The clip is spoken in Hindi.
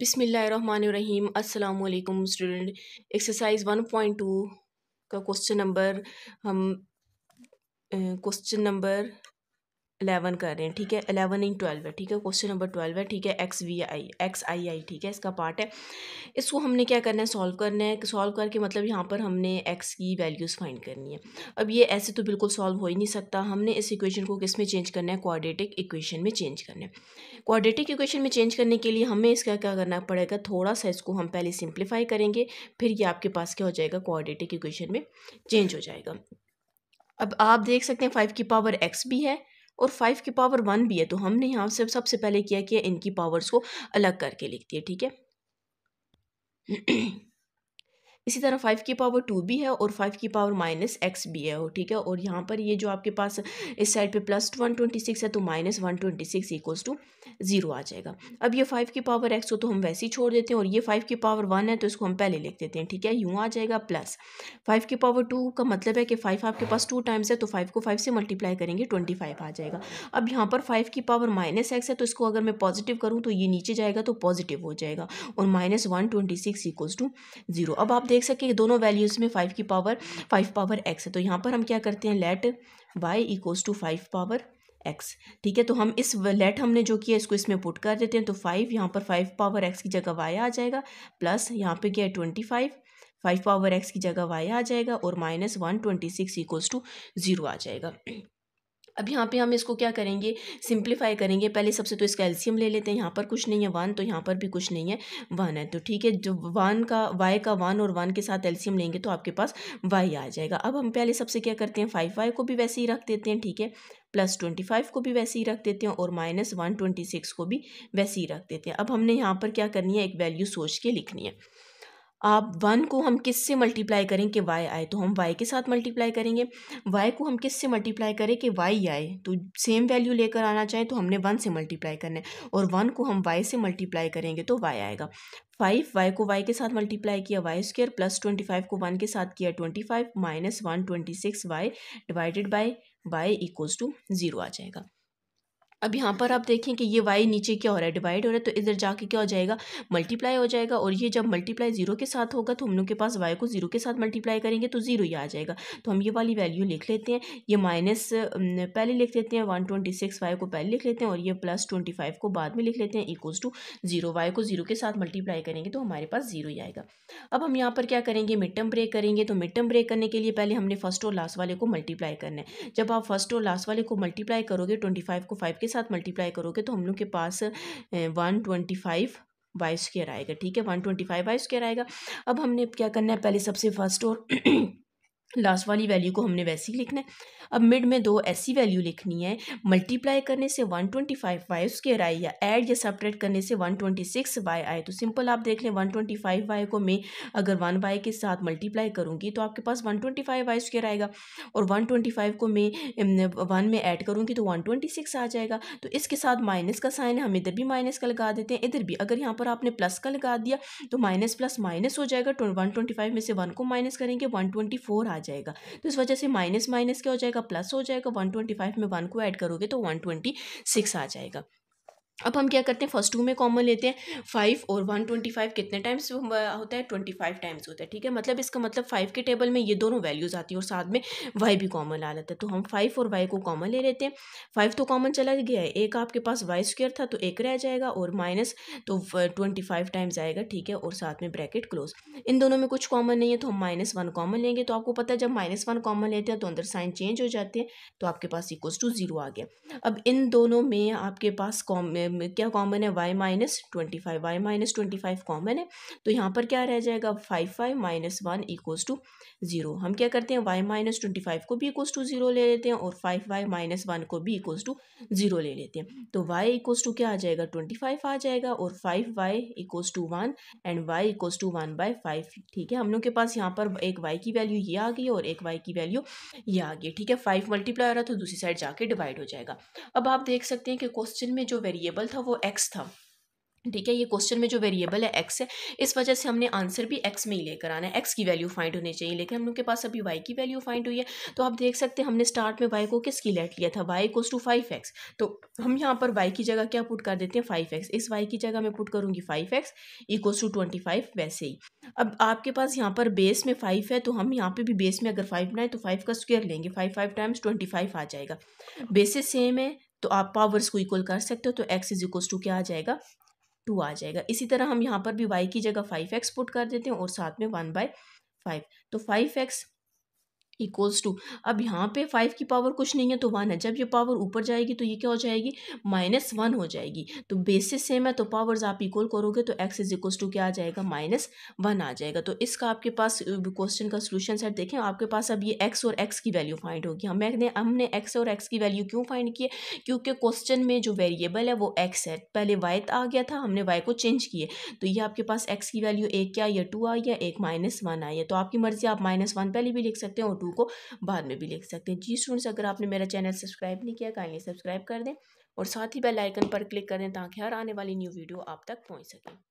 बिसमीम् अल्लाम स्टूडेंट एक्सरसाइज 1.2 का क्वेश्चन नंबर हम क्वेश्चन नंबर एलेवन कर रहे हैं ठीक है इलेवन इन ट्वेल्व है ठीक है क्वेश्चन नंबर ट्वेल्व है ठीक है X V I X I I ठीक है इसका पार्ट है इसको हमने क्या करना है सॉल्व करना है सॉल्व करके मतलब यहाँ पर हमने एक्स की वैल्यूज़ फाइंड करनी है अब ये ऐसे तो बिल्कुल सॉल्व हो ही नहीं सकता हमने इस इक्वेशन को किस में चेंज करना है क्वाड्रेटिक इक्वेशन में चेंज करना है क्वाड्रेटिक इक्वेशन में चेंज करने के लिए हमें इसका क्या करना पड़ेगा थोड़ा सा इसको हम पहले सिंप्लीफाई करेंगे फिर ये आपके पास क्या हो जाएगा क्वाड्रेटिक इक्वेशन में चेंज हो जाएगा अब आप देख सकते हैं फाइव की पावर एक्स भी है और फाइव की पावर वन भी है तो हमने यहाँ से सबसे पहले किया कि इनकी पावर्स को अलग करके लिख दिया ठीक है इसी तरह फाइव की पावर टू भी है और फाइव की पावर माइनस एक्स भी है ठीक है और यहाँ पर ये जो आपके पास इस साइड पे प्लस वन ट्वेंटी सिक्स है तो minus one twenty six equals to zero आ जाएगा अब ये फाइव की पावर एक्स हो तो हम वैसे ही छोड़ देते हैं और ये फाइव की पावर वन है तो इसको हम पहले लिख देते हैं ठीक है यूँ आ जाएगा प्लस फाइव की पावर टू का मतलब है कि फाइव आपके पास टू टाइम्स है तो फाइव को फाइव से मल्टीप्लाई करेंगे ट्वेंटी फाइव आ जाएगा अब यहाँ पर फाइव की पावर माइनस एक्स है तो इसको अगर मैं पॉजिटिव करूँ तो ये नीचे जाएगा तो पॉजिटिव हो जाएगा और minus one twenty six equals to zero अब आप देख देख सकते हैं दोनों वैल्यूज़ में फाइव की पावर फाइव पावर एक्स है तो यहाँ पर हम क्या करते हैं let Y equals to five power X ठीक है तो हम इस लेट हमने जो किया इसको इसमें पुट कर देते हैं तो फाइव यहाँ पर फाइव पावर एक्स की जगह वाई आ जाएगा प्लस यहाँ पे क्या है twenty five five power X की जगह वाई आ जाएगा और minus one twenty six equals to zero आ जाएगा अब यहाँ पे हम इसको क्या करेंगे सिंप्लीफाई करेंगे पहले सबसे तो इसका एल्सियम ले लेते हैं यहाँ पर कुछ नहीं है वन तो यहाँ पर भी कुछ नहीं है वन है तो ठीक है जो वन का वाई का वन और वन के साथ एल्सियम लेंगे तो आपके पास वाई आ जाएगा अब हम पहले सबसे क्या करते हैं फाइव वाई को भी वैसे ही रख देते हैं ठीक है प्लस ट्वेंटी फाइव को भी वैसे ही रख देते हैं और माइनस वन ट्वेंटी सिक्स को भी वैसे ही रख देते हैं अब हमने यहाँ पर क्या करनी है एक वैल्यू सोच के लिखनी है आप वन को हम किस से मल्टीप्लाई करें कि वाई आए तो हम वाई के साथ मल्टीप्लाई करेंगे वाई को हम किस से मल्टीप्लाई करें कि वाई आए तो सेम वैल्यू लेकर आना चाहें तो हमने वन से मल्टीप्लाई करना है और वन को हम वाई से मल्टीप्लाई करेंगे तो वाई आएगा फाइव वाई को वाई के साथ मल्टीप्लाई किया Y square plus twenty five को वन के साथ किया twenty five minus one twenty six Y divided by Y equals to zero आ जाएगा अब यहाँ पर आप देखें कि ये वाई नीचे क्या हो रहा है डिवाइड हो रहा है तो इधर जाके क्या हो जाएगा मल्टीप्लाई हो जाएगा और ये जब मल्टीप्लाई जीरो के साथ होगा तो हम लोग के पास वाई को जीरो के साथ मल्टीप्लाई करेंगे तो जीरो ही आ जाएगा तो हम ये वाली वैल्यू लिख लेते हैं ये माइनस पहले लिख लेते हैं वन ट्वेंटी सिक्स वाई को पहले लिख लेते हैं और ये प्लस ट्वेंटी फाइव को बाद में लिख लेते हैं इक्वल्स टू जीरो वाई को जीरो के साथ मल्टीप्लाई करेंगे तो हमारे पास जीरो ही आएगा अब हम यहाँ पर क्या करेंगे मिड टर्म ब्रेक करेंगे तो मिड टर्म ब्रेक करने के लिए पहले हमने फर्स्ट और लास्ट वाले को मल्टीप्लाई करना है जब आप फर्स्ट और लास्ट वाले को मल्टीप्लाई करोगे ट्वेंटी फाइव को फाइव के साथ मल्टीप्लाई करोगे तो हम लोग के पास one twenty five Y square आएगा ठीक है one twenty five Y square आएगा अब हमने क्या करना है पहले सबसे फर्स्ट और लास्ट वाली वैल्यू को हमने वैसे ही लिखना है अब मिड में दो ऐसी वैल्यू लिखनी है मल्टीप्लाई करने से 125 ट्वेंटी फाइव वाई स्केयर आए या ऐड या सपरेट करने से 126 ट्वेंटी सिक्स वाई आए तो सिंपल आप देख लें 125 ट्वेंटी फाइव वाई को मैं अगर वन वाई के साथ मल्टीप्लाई करूँगी तो आपके पास 125 ट्वेंटी फाइव वाई स्केयर आएगा और 125 को मैं वन में ऐड करूँगी तो 126 आ जाएगा तो इसके साथ माइनस का साइन है हम इधर भी माइनस का लगा देते हैं इधर भी अगर यहाँ पर आपने प्लस का लगा दिया तो माइनस प्लस माइनस हो जाएगा वन तो में से वन को माइनस करेंगे वन आ जाएगा तो इस वजह से माइनस माइनस क्या हो जाएगा प्लस हो जाएगा वन ट्वेंटी फाइव में वन को ऐड करोगे तो वन ट्वेंटी सिक्स आ जाएगा अब हम क्या करते हैं फर्स्ट टू में कॉमन लेते हैं फाइव और वन ट्वेंटी फाइव कितने टाइम्स होता है ट्वेंटी फाइव टाइम्स होता है ठीक है मतलब इसका मतलब फाइव के टेबल में ये दोनों वैल्यूज़ आती हैं और साथ में वाई भी कॉमन आ जाता है तो हम फाइव और वाई को कॉमन ले लेते हैं फाइव तो कॉमन चला गया है एक आपके पास वाई स्क्वेयर था तो एक रह जाएगा और माइनस तो ट्वेंटी फाइव टाइम्स आएगा ठीक है और साथ में ब्रैकेट क्लोज इन दोनों में कुछ कॉमन नहीं है तो हम माइनस वन कॉमन लेंगे तो आपको पता है जब माइनस वन कॉमन लेते हैं तो अंदर साइन चेंज हो जाते हैं तो आपके पास इक्वल्स टू जीरो आ गया अब इन दोनों में आपके पास कॉमन क्या कॉमन है Y minus twenty five Y minus twenty five common है तो यहाँ पर क्या रह जाएगा five five minus one equals to zero हम क्या करते हैं वाई माइनस ट्वेंटी फाइव को भी इक्वस टू ज़ीरो ले लेते हैं और फाइव वाई माइनस वन को भी इक्वस टू ज़ीरो ले लेते हैं तो वाई इक्वस टू क्या आ जाएगा ट्वेंटी फाइव आ जाएगा और five Y equals to one and Y equals to one by five ठीक है हम लोग के पास यहाँ पर एक वाई की वैल्यू ये आ गई और एक वाई की वैल्यू ये आ गई ठीक है फाइव मल्टीप्लाई हो रहा तो दूसरी साइड जाके डिवाइड हो जाएगा अब आप देख सकते हैं कि क्वेश्चन में जो वेरिएबल वेरिएबल था वो एक्स था ठीक है ये क्वेश्चन में जो वेरिएबल है एक्स है इस वजह से हमने आंसर भी एक्स में ही लेकर आना है एक्स की वैल्यू फाइंड होनी चाहिए लेकिन हम लोग के पास अभी वाई की वैल्यू फाइंड हुई है तो आप देख सकते हैं हमने स्टार्ट में वाई को किसकी लेट लिया था Y equals to five X तो हम यहाँ पर वाई की जगह क्या पुट कर देते हैं फाइव एक्स इस वाई की जगह मैं पुट करूँगी five x equals to twenty five वैसे ही अब आपके पास यहाँ पर बेस में फाइव है तो हम यहाँ पर भी बेस में अगर फाइव बनाए तो फाइव का स्क्वेयर लेंगे five five times twenty five आ जाएगा बेसिस सेम है तो आप पावर्स को इक्वल कर सकते हो तो एक्स इज इक्वल टू क्या आ जाएगा टू आ जाएगा इसी तरह हम यहाँ पर भी वाई की जगह फाइव एक्स पुट कर देते हैं और साथ में वन बाय फाइव तो फाइव एक्स इक्वल्स टू अब यहाँ पे फाइव की पावर कुछ नहीं है तो वन है जब ये पावर ऊपर जाएगी तो ये क्या हो जाएगी माइनस वन हो जाएगी तो बेसिस सेम है तो पावर्स आप इक्वल करोगे तो एक्स इज इक्वल्स टू क्या आ जाएगा माइनस वन आ जाएगा तो इसका आपके पास क्वेश्चन का सोल्यूशन सेट देखें आपके पास अब ये एक्स और एक्स की वैल्यू फाइंड होगी हमने हमने एक्स और एक्स की वैल्यू क्यों फाइंड की है क्योंकि क्वेश्चन में जो वेरिएबल है वो एक्स है पहले वाई आ गया था हमने वाई को चेंज किए तो ये आपके पास एक्स की वैल्यू एक क्या या टू आई या एक माइनस वन आई है तो आपकी मर्जी आप माइनस वन पहले भी लिख सकते हैं और टू उनको बाद में भी लिख सकते हैं जी स्टूडेंट्स अगर आपने मेरा चैनल सब्सक्राइब नहीं किया काइंडली सब्सक्राइब कर दें और साथ ही बेल आइकन पर क्लिक कर दें ताकि हर आने वाली न्यू वीडियो आप तक पहुंच सकें